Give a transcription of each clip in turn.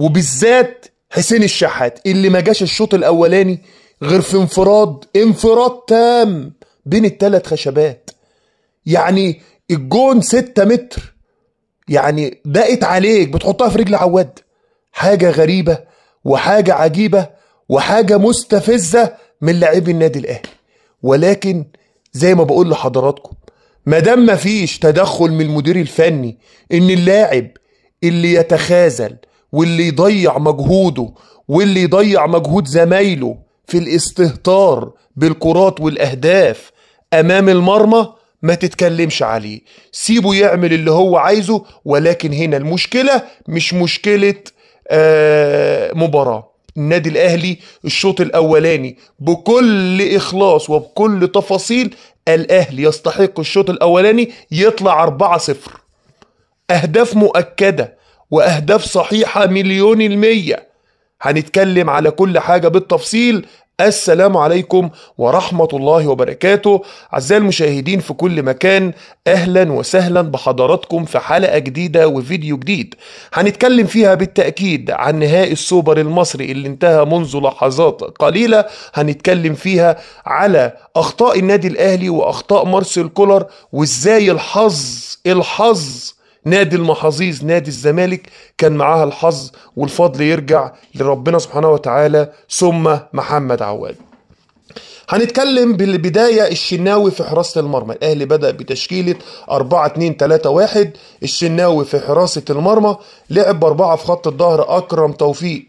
وبالذات حسين الشحات اللي ما جاش الشوط الاولاني غير في انفراد انفراد تام بين الثلاث خشبات يعني الجون 6 متر يعني دقت عليك بتحطها في رجل عواد حاجه غريبه وحاجه عجيبه وحاجه مستفزه من لاعبي النادي الاهلي ولكن زي ما بقول لحضراتكم ما دام مفيش تدخل من المدير الفني ان اللاعب اللي يتخاذل واللي يضيع مجهوده واللي يضيع مجهود زمايله في الاستهتار بالكرات والاهداف امام المرمى ما تتكلمش عليه سيبه يعمل اللي هو عايزه ولكن هنا المشكله مش مشكله آه، مباراه النادي الاهلي الشوط الاولاني بكل اخلاص وبكل تفاصيل الاهلي يستحق الشوط الاولاني يطلع 4-0 اهداف مؤكده وأهداف صحيحة مليون المية هنتكلم على كل حاجة بالتفصيل السلام عليكم ورحمة الله وبركاته أعزائي المشاهدين في كل مكان أهلا وسهلا بحضراتكم في حلقة جديدة وفيديو جديد هنتكلم فيها بالتأكيد عن نهائي السوبر المصري اللي انتهى منذ لحظات قليلة هنتكلم فيها على أخطاء النادي الأهلي وأخطاء مارسيل كولر وإزاي الحظ الحظ نادي المحاظيظ نادي الزمالك كان معاها الحظ والفضل يرجع لربنا سبحانه وتعالى ثم محمد عواد هنتكلم بالبداية الشناوي في حراسة المرمى الأهلي بدأ بتشكيلة 4 2 3 1 الشناوي في حراسة المرمى لعب بأربعة في خط الظهر أكرم توفيق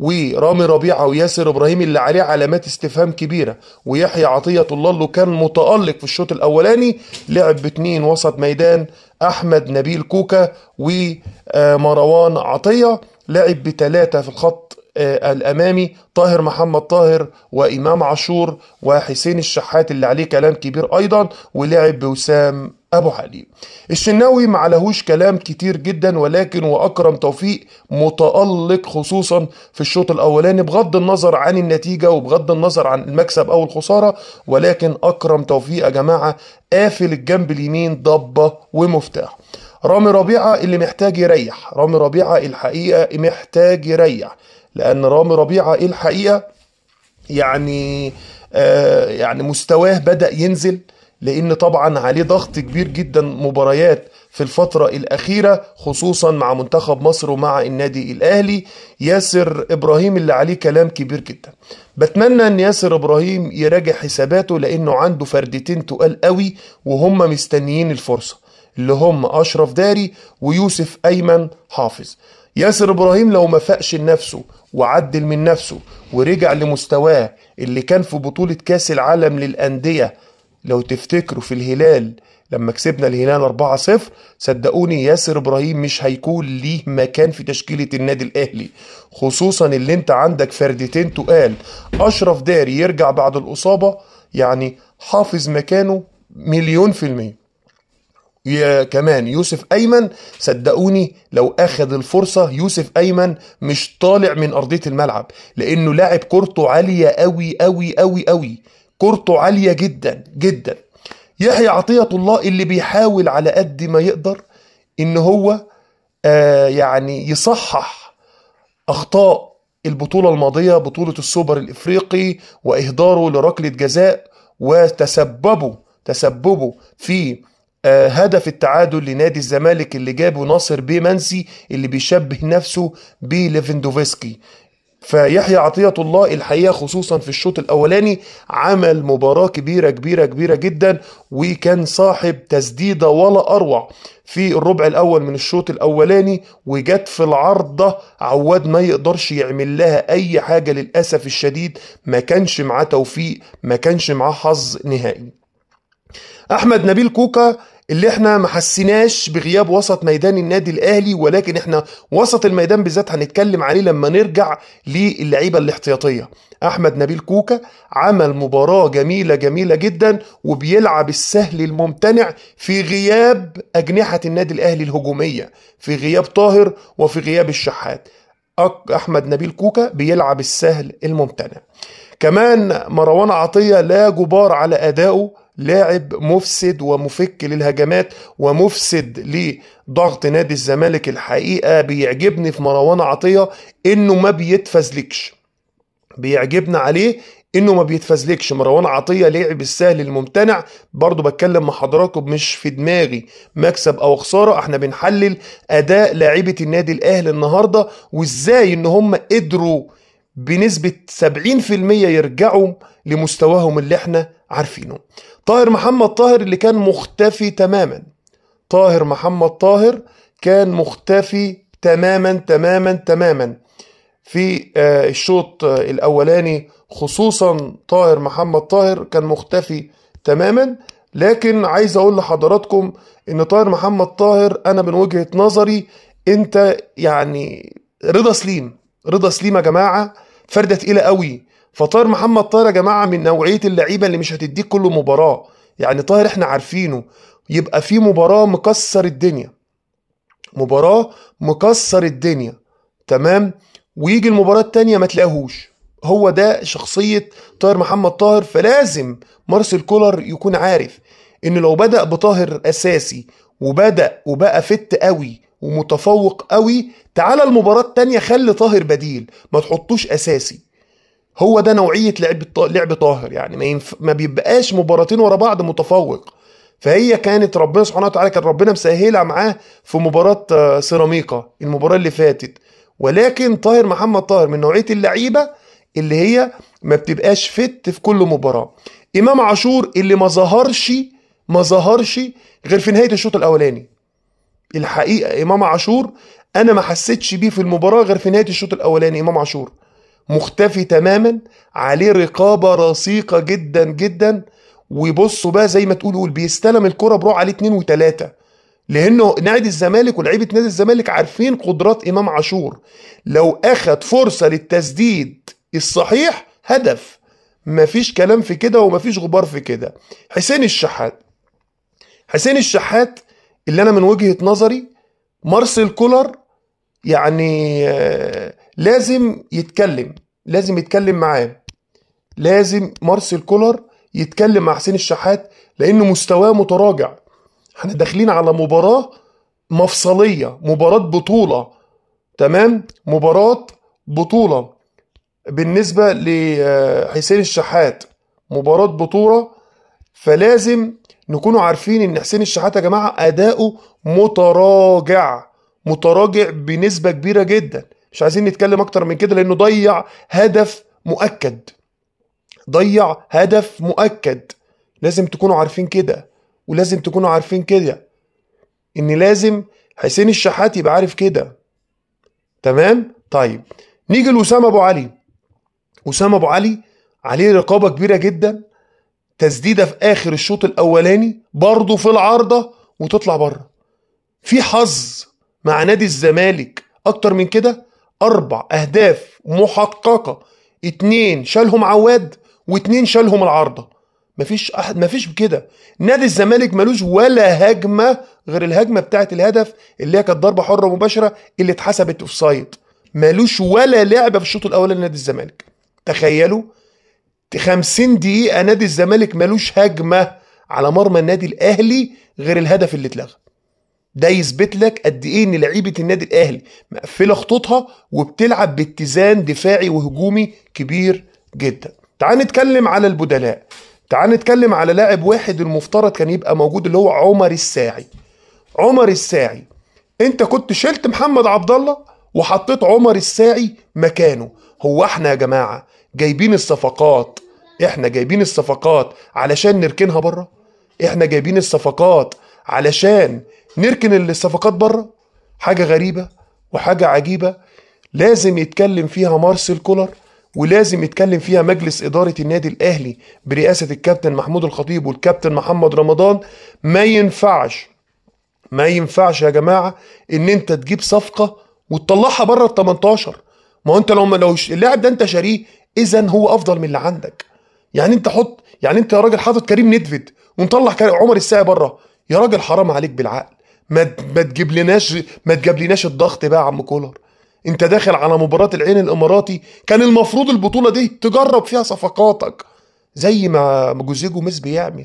ورامي ربيعه وياسر ابراهيم اللي عليه علامات استفهام كبيره ويحيى عطيه الله اللي كان متالق في الشوط الاولاني لعب باتنين وسط ميدان احمد نبيل كوكا ومروان عطيه لعب بثلاثه في الخط آه، الامامي طاهر محمد طاهر وامام عاشور وحسين الشحات اللي عليه كلام كبير ايضا ولعب بوسام أبو حليم الشناوي ما علهوش كلام كتير جدا ولكن وأكرم توفيق متألق خصوصا في الشوط الأولاني بغض النظر عن النتيجة وبغض النظر عن المكسب أو الخسارة ولكن أكرم توفيق يا جماعة قافل الجنب اليمين ضبة ومفتاح رامي ربيعة اللي محتاج يريح رامي ربيعة الحقيقة محتاج يريح لأن رامي ربيعة الحقيقة يعني آه يعني مستواه بدأ ينزل لان طبعا عليه ضغط كبير جدا مباريات في الفترة الأخيرة خصوصا مع منتخب مصر ومع النادي الأهلي ياسر إبراهيم اللي عليه كلام كبير جدا بتمنى أن ياسر إبراهيم يراجع حساباته لأنه عنده فردتين تقال قوي وهم مستنيين الفرصة اللي هم أشرف داري ويوسف أيمن حافظ ياسر إبراهيم لو ما فاقش لنفسه وعدل من نفسه ورجع لمستواه اللي كان في بطولة كاس العالم للأندية لو تفتكروا في الهلال لما كسبنا الهلال 4-0 صدقوني ياسر ابراهيم مش هيكون ليه مكان في تشكيله النادي الاهلي خصوصا اللي انت عندك فردتين تقال اشرف داري يرجع بعد الاصابه يعني حافظ مكانه مليون في الميه يا كمان يوسف ايمن صدقوني لو اخذ الفرصه يوسف ايمن مش طالع من ارضيه الملعب لانه لاعب كورته عاليه قوي قوي قوي قوي كورته عالية جدا جدا يحيى عطية الله اللي بيحاول على قد ما يقدر ان هو آه يعني يصحح اخطاء البطولة الماضية بطولة السوبر الافريقي واهداره لركلة جزاء وتسببوا تسببوا في آه هدف التعادل لنادي الزمالك اللي جابه ناصر بيه منسي اللي بيشبه نفسه بليفندوفسكي فيحيى عطية الله الحقيقة خصوصا في الشوط الأولاني عمل مباراة كبيرة كبيرة كبيرة جدا وكان صاحب تسديدة ولا أروع في الربع الأول من الشوط الأولاني وجت في العارضة عواد ما يقدرش يعمل لها أي حاجة للأسف الشديد ما كانش معاه توفيق ما كانش معاه حظ نهائي أحمد نبيل كوكا اللي احنا ما حسيناش بغياب وسط ميدان النادي الاهلي ولكن احنا وسط الميدان بالذات هنتكلم عليه لما نرجع للعيبه الاحتياطيه احمد نبيل كوكا عمل مباراه جميله جميله جدا وبيلعب السهل الممتنع في غياب اجنحه النادي الاهلي الهجوميه في غياب طاهر وفي غياب الشحات احمد نبيل كوكا بيلعب السهل الممتنع كمان مروان عطيه لا جبار على ادائه لاعب مفسد ومفك للهجمات ومفسد لضغط نادي الزمالك الحقيقه بيعجبني في مروان عطيه انه ما بيتفزلكش بيعجبنا عليه انه ما بيتفزلكش مروان عطيه لعب السهل الممتنع برضه بتكلم مع حضراتكم مش في دماغي مكسب او خساره احنا بنحلل اداء لاعيبه النادي الاهلي النهارده وازاي ان هم قدروا بنسبه 70% يرجعوا لمستواهم اللي احنا عارفينه طاهر محمد طاهر اللي كان مختفي تماما طاهر محمد طاهر كان مختفي تماما تماما تماما في آه، الشوط آه، الاولاني خصوصا طاهر محمد طاهر كان مختفي تماما لكن عايز اقول لحضراتكم ان طاهر محمد طاهر انا من وجهه نظري انت يعني رضا سليم رضا سليم يا جماعه فرده تقيله قوي فطاهر محمد طاهر يا جماعه من نوعيه اللعيبه اللي مش هتديك كل مباراه يعني طاهر احنا عارفينه يبقى في مباراه مكسر الدنيا مباراه مكسر الدنيا تمام ويجي المباراه التانية ما تلاقيهوش هو ده شخصيه طاهر محمد طاهر فلازم مارسيل كولر يكون عارف ان لو بدا بطاهر اساسي وبدا وبقى فت قوي ومتفوق قوي تعالى المباراه التانية خلي طاهر بديل ما تحطوش اساسي هو ده نوعيه لعب لعب طاهر يعني ما, ينف... ما بيبقاش مباراتين ورا بعض متفوق فهي كانت ربنا سبحانه وتعالى كان ربنا مسهلها معاه في مباراه آه، سيراميكا المباراه اللي فاتت ولكن طاهر محمد طاهر من نوعيه اللعيبه اللي هي ما بتبقاش فت في كل مباراه امام عاشور اللي ما ظهرش ما ظهرش غير في نهايه الشوط الاولاني الحقيقه امام عاشور انا ما حسيتش بيه في المباراه غير في نهايه الشوط الاولاني امام عاشور مختفي تماما عليه رقابه رصيقه جدا جدا ويبصوا بقى زي ما تقولوا بيستلم الكره بروح عليه اتنين وتلاته لانه نادي الزمالك ولعيبه نادي الزمالك عارفين قدرات امام عاشور لو اخد فرصه للتسديد الصحيح هدف مفيش كلام في كده ومفيش غبار في كده حسين الشحات حسين الشحات اللي انا من وجهه نظري مارسيل كولر يعني آه، لازم يتكلم لازم يتكلم معاه لازم مارسيل كولر يتكلم مع حسين الشحات لانه مستواه متراجع احنا داخلين على مباراه مفصليه مباراه بطوله تمام مباراه بطوله بالنسبه لحسين الشحات مباراه بطوله فلازم نكونوا عارفين ان حسين الشحات يا جماعه اداؤه متراجع متراجع بنسبه كبيره جدا مش عايزين نتكلم اكتر من كده لانه ضيع هدف مؤكد ضيع هدف مؤكد لازم تكونوا عارفين كده ولازم تكونوا عارفين كده ان لازم حسين الشحات يبقى عارف كده تمام طيب نيجي لأسامة أبو علي أسامة أبو علي عليه رقابة كبيرة جدا تسديدة في آخر الشوط الأولاني برضه في العارضة وتطلع بره في حظ مع نادي الزمالك أكتر من كده أربع أهداف محققة اتنين شالهم عواد واتنين شالهم العارضة مفيش أحد مفيش كده نادي الزمالك ملوش ولا هجمة غير الهجمة بتاعت الهدف اللي هي كانت ضربة حرة مباشرة اللي اتحسبت اوف سايد ملوش ولا لعبة في الشوط الأول لنادي الزمالك تخيلوا 50 دقيقة نادي الزمالك ملوش هجمة على مرمى النادي الأهلي غير الهدف اللي اتلغى ده يثبت لك قد ايه ان لعيبه النادي الاهلي مقفله خطوطها وبتلعب باتزان دفاعي وهجومي كبير جدا تعال نتكلم على البدلاء تعال نتكلم على لاعب واحد المفترض كان يبقى موجود اللي هو عمر الساعي عمر الساعي انت كنت شلت محمد عبد الله وحطيت عمر الساعي مكانه هو احنا يا جماعه جايبين الصفقات احنا جايبين الصفقات علشان نركنها بره احنا جايبين الصفقات علشان نركن الصفقات بره حاجه غريبه وحاجه عجيبه لازم يتكلم فيها مارسيل كولر ولازم يتكلم فيها مجلس إدارة النادي الأهلي برئاسة الكابتن محمود الخطيب والكابتن محمد رمضان ما ينفعش ما ينفعش يا جماعة إن أنت تجيب صفقة وتطلعها بره ال 18 ما هو أنت لو لو اللاعب ده أنت شاريه إذا هو أفضل من اللي عندك يعني أنت حط يعني أنت يا راجل حاطط كريم ندفد ونطلع عمر الساعي بره يا راجل حرام عليك بالعقل ما ما تجيبلناش ما تجيبلناش الضغط بقى يا عم كولر انت داخل على مباراة العين الاماراتي كان المفروض البطولة دي تجرب فيها صفقاتك زي ما جوزيجو ميس بيعمل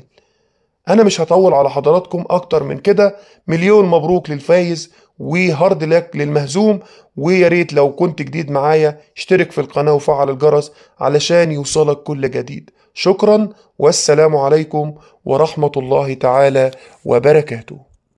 انا مش هطول على حضراتكم اكتر من كده مليون مبروك للفايز وهارد لك للمهزوم ويا ريت لو كنت جديد معايا اشترك في القناة وفعل الجرس علشان يوصلك كل جديد شكرا والسلام عليكم ورحمه الله تعالى وبركاته